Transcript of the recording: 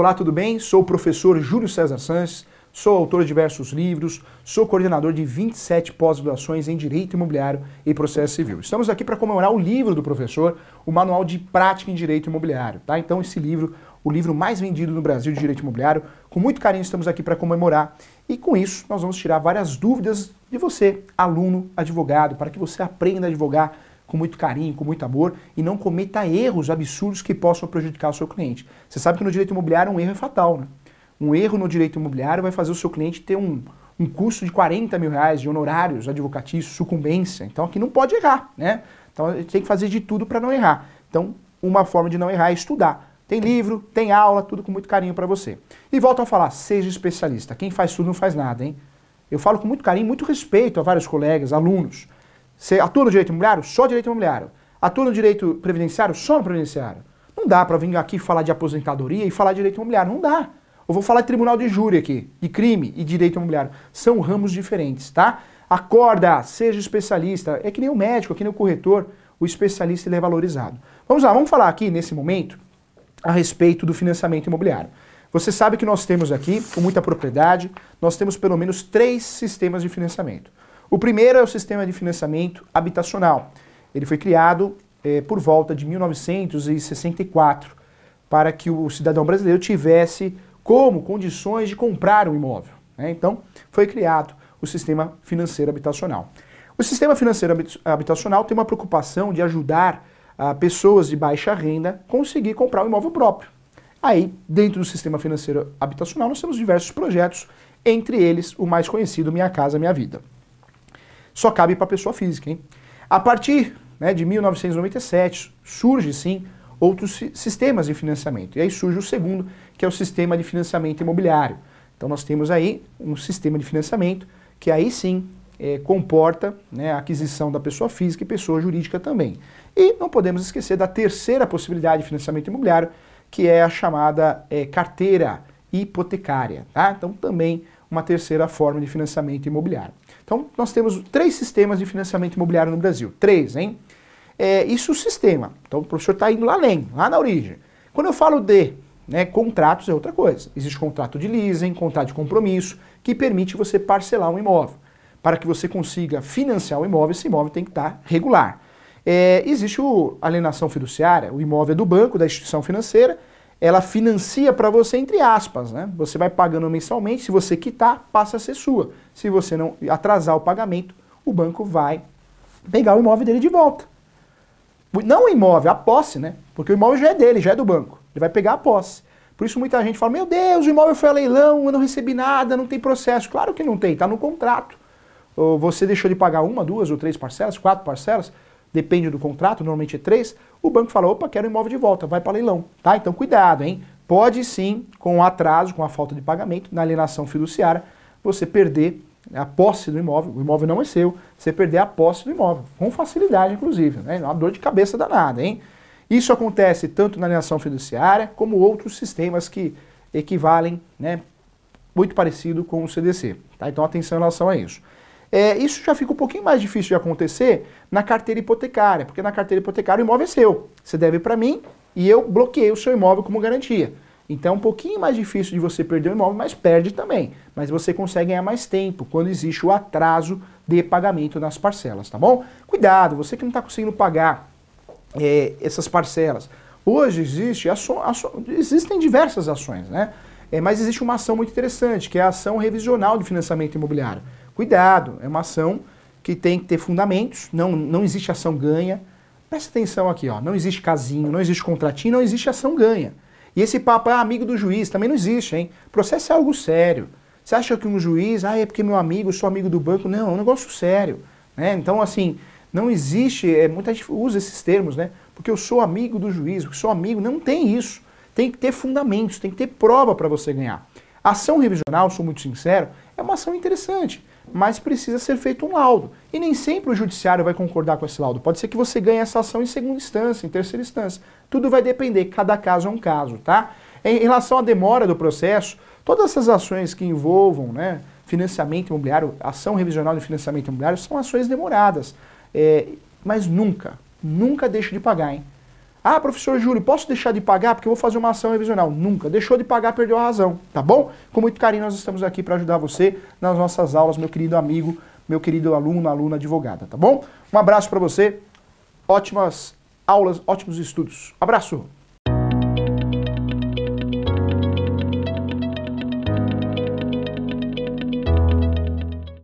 Olá, tudo bem? Sou o professor Júlio César Sanches, sou autor de diversos livros, sou coordenador de 27 pós-graduações em Direito Imobiliário e Processo Civil. Estamos aqui para comemorar o livro do professor, o Manual de Prática em Direito Imobiliário, tá? Então esse livro, o livro mais vendido no Brasil de Direito Imobiliário, com muito carinho estamos aqui para comemorar e com isso nós vamos tirar várias dúvidas de você, aluno, advogado, para que você aprenda a advogar com muito carinho, com muito amor e não cometa erros absurdos que possam prejudicar o seu cliente. Você sabe que no direito imobiliário um erro é fatal, né? Um erro no direito imobiliário vai fazer o seu cliente ter um, um custo de 40 mil reais de honorários advocatícios, sucumbência. Então aqui não pode errar, né? Então a gente tem que fazer de tudo para não errar. Então, uma forma de não errar é estudar. Tem livro, tem aula, tudo com muito carinho para você. E volto a falar, seja especialista. Quem faz tudo não faz nada, hein? Eu falo com muito carinho, muito respeito a vários colegas, alunos. Você atua no direito imobiliário? Só direito imobiliário. Atua no direito previdenciário? Só no previdenciário. Não dá para vir aqui falar de aposentadoria e falar de direito imobiliário. Não dá. Eu vou falar de tribunal de júri aqui, de crime e direito imobiliário. São ramos diferentes, tá? Acorda, seja especialista. É que nem o médico, é que nem o corretor. O especialista ele é valorizado. Vamos lá, vamos falar aqui nesse momento a respeito do financiamento imobiliário. Você sabe que nós temos aqui, com muita propriedade, nós temos pelo menos três sistemas de financiamento. O primeiro é o sistema de financiamento habitacional. Ele foi criado eh, por volta de 1964 para que o cidadão brasileiro tivesse como condições de comprar um imóvel. Né? Então, foi criado o sistema financeiro habitacional. O sistema financeiro habitacional tem uma preocupação de ajudar ah, pessoas de baixa renda conseguir comprar um imóvel próprio. Aí, dentro do sistema financeiro habitacional, nós temos diversos projetos, entre eles o mais conhecido Minha Casa Minha Vida só cabe para pessoa física. Hein? A partir né, de 1997, surge sim outros sistemas de financiamento. E aí surge o segundo, que é o sistema de financiamento imobiliário. Então nós temos aí um sistema de financiamento que aí sim é, comporta né, a aquisição da pessoa física e pessoa jurídica também. E não podemos esquecer da terceira possibilidade de financiamento imobiliário, que é a chamada é, carteira hipotecária. Tá? Então também uma terceira forma de financiamento imobiliário. Então, nós temos três sistemas de financiamento imobiliário no Brasil. Três, hein? É, isso o sistema. Então, o professor está indo lá além, lá na origem. Quando eu falo de né, contratos, é outra coisa. Existe contrato de leasing, contrato de compromisso, que permite você parcelar um imóvel. Para que você consiga financiar o imóvel, esse imóvel tem que estar tá regular. É, existe a alienação fiduciária, o imóvel é do banco, da instituição financeira, ela financia para você, entre aspas, né? Você vai pagando mensalmente, se você quitar, passa a ser sua. Se você não atrasar o pagamento, o banco vai pegar o imóvel dele de volta. Não o imóvel, a posse, né? Porque o imóvel já é dele, já é do banco. Ele vai pegar a posse. Por isso muita gente fala, meu Deus, o imóvel foi a leilão, eu não recebi nada, não tem processo. Claro que não tem, está no contrato. Ou você deixou de pagar uma, duas ou três parcelas, quatro parcelas, depende do contrato, normalmente é três, o banco fala, opa, quero o imóvel de volta, vai para leilão, tá? Então cuidado, hein? Pode sim, com o atraso, com a falta de pagamento, na alienação fiduciária, você perder a posse do imóvel, o imóvel não é seu, você perder a posse do imóvel, com facilidade, inclusive, né? É uma dor de cabeça danada, hein? Isso acontece tanto na alienação fiduciária, como outros sistemas que equivalem, né, muito parecido com o CDC, tá? Então atenção em relação a isso. É, isso já fica um pouquinho mais difícil de acontecer na carteira hipotecária, porque na carteira hipotecária o imóvel é seu. Você deve para mim e eu bloqueei o seu imóvel como garantia. Então é um pouquinho mais difícil de você perder o imóvel, mas perde também. Mas você consegue ganhar mais tempo quando existe o atraso de pagamento nas parcelas, tá bom? Cuidado, você que não está conseguindo pagar é, essas parcelas. Hoje existe existem diversas ações, né? É, mas existe uma ação muito interessante, que é a ação revisional de financiamento imobiliário Cuidado, é uma ação que tem que ter fundamentos, não, não existe ação ganha. Presta atenção aqui, ó, não existe casinho, não existe contratinho, não existe ação ganha. E esse papo, ah, amigo do juiz, também não existe, hein? Processo é algo sério. Você acha que um juiz, ah, é porque meu amigo, sou amigo do banco? Não, é um negócio sério. Né? Então, assim, não existe, é, muita gente usa esses termos, né? Porque eu sou amigo do juiz, porque sou amigo, não tem isso. Tem que ter fundamentos, tem que ter prova para você ganhar. Ação revisional, sou muito sincero, é uma ação interessante mas precisa ser feito um laudo. E nem sempre o judiciário vai concordar com esse laudo. Pode ser que você ganhe essa ação em segunda instância, em terceira instância. Tudo vai depender, cada caso é um caso, tá? Em relação à demora do processo, todas essas ações que envolvam né, financiamento imobiliário, ação revisional de financiamento imobiliário, são ações demoradas. É, mas nunca, nunca deixe de pagar, hein? Ah, professor Júlio, posso deixar de pagar porque eu vou fazer uma ação revisional? Nunca. Deixou de pagar, perdeu a razão, tá bom? Com muito carinho, nós estamos aqui para ajudar você nas nossas aulas, meu querido amigo, meu querido aluno, aluna, advogada, tá bom? Um abraço para você, ótimas aulas, ótimos estudos. Abraço!